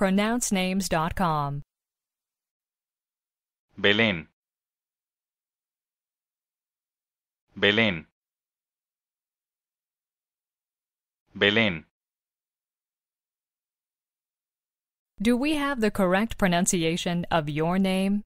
pronouncenames.com. Belén. Belén. Belén. Do we have the correct pronunciation of your name?